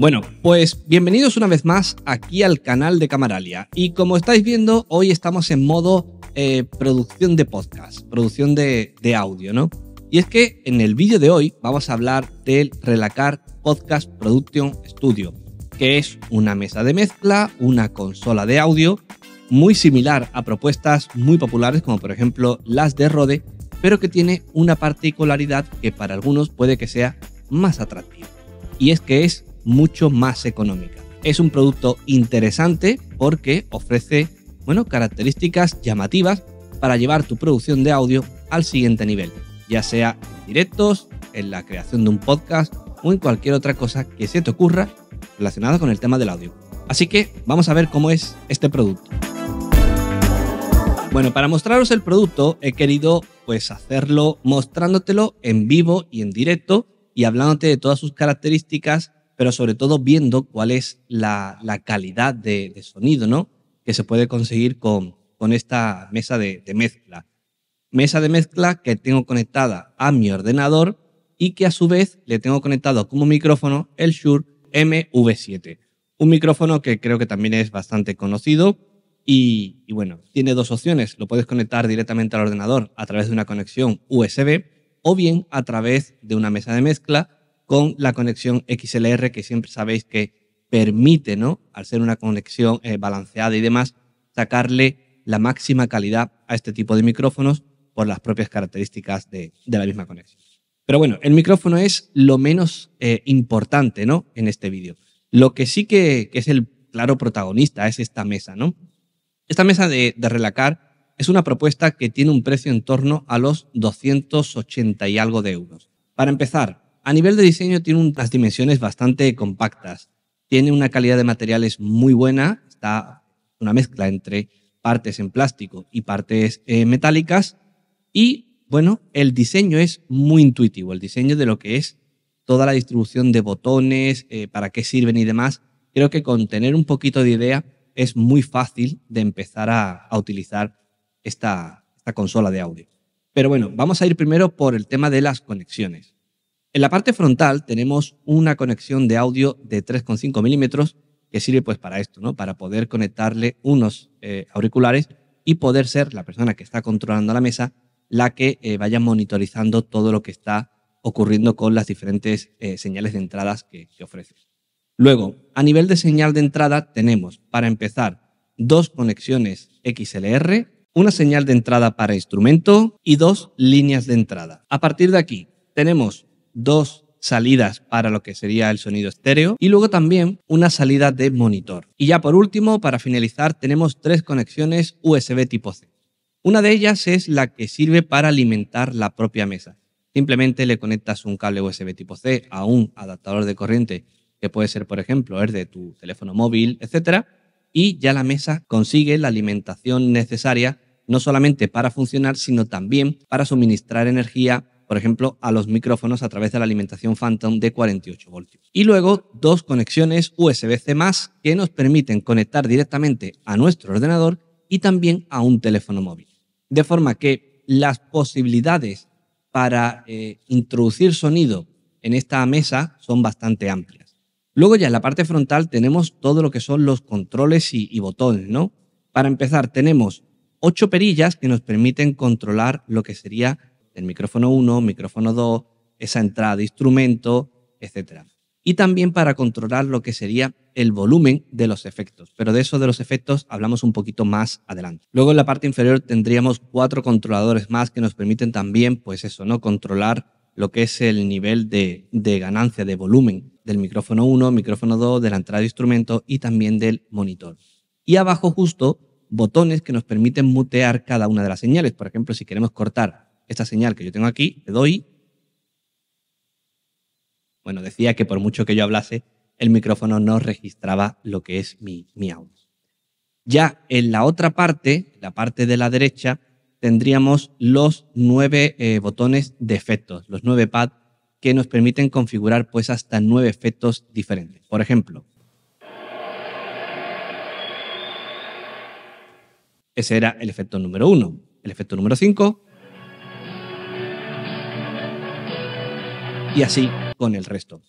Bueno, pues bienvenidos una vez más aquí al canal de Camaralia. Y como estáis viendo, hoy estamos en modo eh, producción de podcast, producción de, audio, ¿no? Y es que en el vídeo de hoy vamos a hablar del Relacar Podcast Production Studio, que es una mesa de mezcla, una consola de audio, muy similar a propuestas muy populares como por ejemplo las de Rode, pero que tiene una particularidad que para algunos puede que sea más atractiva. Y es que es mucho más económica. Es un producto interesante porque ofrece bueno, características llamativas para llevar tu producción de audio al siguiente nivel, ya sea en directos, en la creación de un podcast o en cualquier otra cosa que se te ocurra relacionada con el tema del audio. Así que vamos a ver cómo es este producto. Bueno, para mostraros el producto he querido pues hacerlo mostrándotelo en vivo y en directo y hablándote de todas sus características pero sobre todo viendo cuál es la, calidad de, sonido ¿no? que se puede conseguir con, esta mesa de, mezcla. Mesa de mezcla que tengo conectada a mi ordenador y que a su vez le tengo conectado como micrófono el Shure MV7. Un micrófono que creo que también es bastante conocido y, bueno, tiene dos opciones. Lo puedes conectar directamente al ordenador a través de una conexión USB o bien a través de una mesa de mezcla con la conexión XLR que siempre sabéis que permite, ¿no? Al ser una conexión eh, balanceada y demás, sacarle la máxima calidad a este tipo de micrófonos por las propias características de, la misma conexión. Pero bueno, el micrófono es lo menos eh, importante, ¿no? En este vídeo. Lo que sí que, es el claro protagonista es esta mesa, ¿no? Esta mesa de relacar es una propuesta que tiene un precio en torno a los 280 y algo de euros. Para empezar, a nivel de diseño tiene unas dimensiones bastante compactas. Tiene una calidad de materiales muy buena. Está una mezcla entre partes en plástico y partes eh, metálicas. Y bueno, el diseño es muy intuitivo. El diseño de lo que es toda la distribución de botones, eh, para qué sirven y demás. Creo que con tener un poquito de idea es muy fácil de empezar a, utilizar esta, esta consola de audio. Pero bueno, vamos a ir primero por el tema de las conexiones. En la parte frontal tenemos una conexión de audio de 3,5 milímetros que sirve pues para esto, ¿no? Para poder conectarle unos eh, auriculares y poder ser la persona que está controlando la mesa la que eh, vaya monitorizando todo lo que está ocurriendo con las diferentes eh, señales de entradas que, que ofrece. Luego, a nivel de señal de entrada tenemos, para empezar, dos conexiones XLR, una señal de entrada para instrumento y dos líneas de entrada. A partir de aquí, tenemos dos salidas para lo que sería el sonido estéreo y luego también una salida de monitor. Y ya por último, para finalizar, tenemos tres conexiones USB tipo C. Una de ellas es la que sirve para alimentar la propia mesa. Simplemente le conectas un cable USB tipo C a un adaptador de corriente que puede ser, por ejemplo, el de tu teléfono móvil, etcétera, y ya la mesa consigue la alimentación necesaria no solamente para funcionar, sino también para suministrar energía por ejemplo, a los micrófonos a través de la alimentación Phantom de 48 voltios. Y luego dos conexiones USB-C más que nos permiten conectar directamente a nuestro ordenador y también a un teléfono móvil. De forma que las posibilidades para eh, introducir sonido en esta mesa son bastante amplias. Luego ya en la parte frontal tenemos todo lo que son los controles y, y botones, ¿no? Para empezar tenemos ocho perillas que nos permiten controlar lo que sería el micrófono 1, micrófono 2, esa entrada de instrumento, etc. Y también para controlar lo que sería el volumen de los efectos, pero de eso de los efectos hablamos un poquito más adelante. Luego en la parte inferior tendríamos cuatro controladores más que nos permiten también, pues eso, ¿no? Controlar lo que es el nivel de, de ganancia, de volumen del micrófono 1, micrófono 2, de la entrada de instrumento y también del monitor. Y abajo justo botones que nos permiten mutear cada una de las señales. Por ejemplo, si queremos cortar esta señal que yo tengo aquí, le doy. Bueno, decía que por mucho que yo hablase, el micrófono no registraba lo que es mi, mi audio. Ya en la otra parte, la parte de la derecha, tendríamos los nueve eh, botones de efectos, los nueve pads que nos permiten configurar pues hasta nueve efectos diferentes. Por ejemplo, ese era el efecto número uno. El efecto número cinco y así con el resto.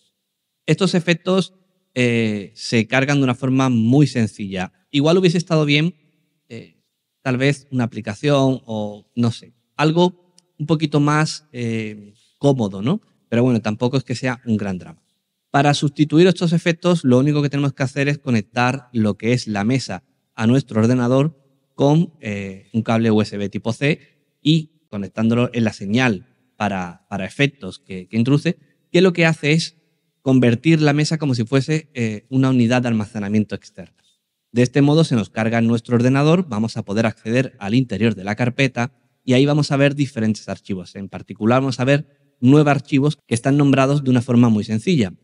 Estos efectos eh, se cargan de una forma muy sencilla. Igual hubiese estado bien eh, tal vez una aplicación o no sé, algo un poquito más eh, cómodo, ¿no? Pero bueno, tampoco es que sea un gran drama. Para sustituir estos efectos, lo único que tenemos que hacer es conectar lo que es la mesa a nuestro ordenador con un cable USB tipo C y conectándolo en la señal para, efectos que, introduce, que lo que hace es convertir la mesa como si fuese eh, una unidad de almacenamiento externa. De este modo se nos carga en nuestro ordenador, vamos a poder acceder al interior de la carpeta y ahí vamos a ver diferentes archivos. En particular vamos a ver nueve archivos que están nombrados de una forma muy sencilla.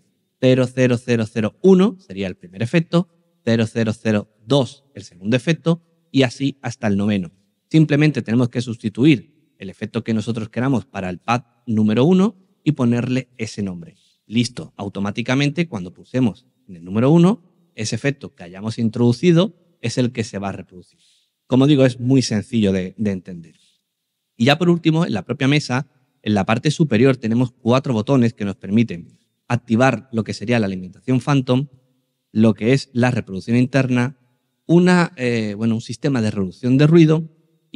0001 sería el primer efecto, 0002 el segundo efecto y así hasta el noveno. Simplemente tenemos que sustituir el efecto que nosotros queramos para el pad número 1 y ponerle ese nombre. Listo, automáticamente cuando pulsemos en el número 1, ese efecto que hayamos introducido es el que se va a reproducir. Como digo, es muy sencillo de, entender. Y ya por último, en la propia mesa, en la parte superior tenemos cuatro botones que nos permiten activar lo que sería la alimentación Phantom, lo que es la reproducción interna, una, eh, bueno, un sistema de reducción de ruido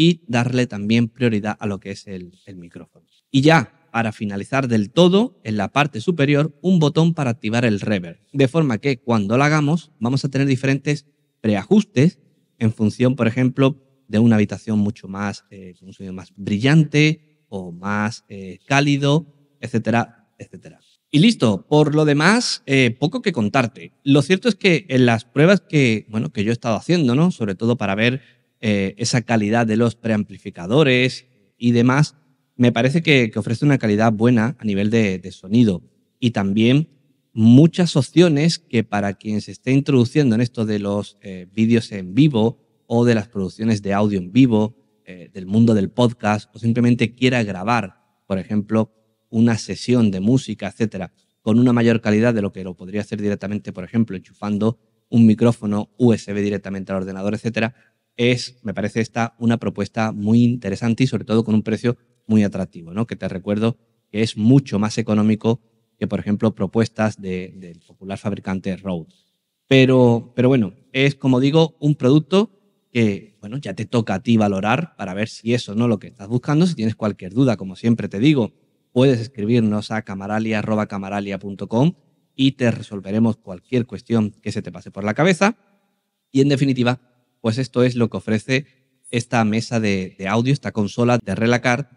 y darle también prioridad a lo que es el, micrófono. Y ya, para finalizar del todo, en la parte superior, un botón para activar el reverb. De forma que cuando lo hagamos, vamos a tener diferentes preajustes en función, por ejemplo, de una habitación mucho más, eh, más brillante o más eh, cálido, etcétera, etcétera. Y listo, por lo demás, eh, poco que contarte. Lo cierto es que en las pruebas que, bueno, que yo he estado haciendo, ¿no? sobre todo para ver eh, esa calidad de los preamplificadores y demás, me parece que, ofrece una calidad buena a nivel de, sonido. Y también muchas opciones que para quien se esté introduciendo en esto de los eh, vídeos en vivo o de las producciones de audio en vivo, eh, del mundo del podcast, o simplemente quiera grabar, por ejemplo, una sesión de música, etcétera, con una mayor calidad de lo que lo podría hacer directamente, por ejemplo, enchufando un micrófono USB directamente al ordenador, etcétera, es, me parece esta una propuesta muy interesante y sobre todo con un precio muy atractivo, ¿no? que te recuerdo que es mucho más económico que, por ejemplo, propuestas del popular fabricante Road. Pero, pero bueno, es, como digo, un producto que bueno, ya te toca a ti valorar para ver si eso no lo que estás buscando. Si tienes cualquier duda, como siempre te digo, puedes escribirnos a camaralia.camaralia.com y te resolveremos cualquier cuestión que se te pase por la cabeza. Y en definitiva, pues esto es lo que ofrece esta mesa de, audio, esta consola de Relacard,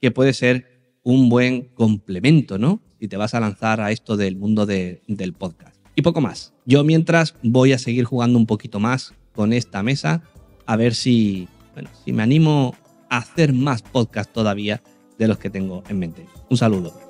que puede ser un buen complemento, ¿no? Si te vas a lanzar a esto del mundo del podcast. Y poco más. Yo mientras voy a seguir jugando un poquito más con esta mesa, a ver si, si me animo a hacer más podcast todavía de los que tengo en mente. Un saludo.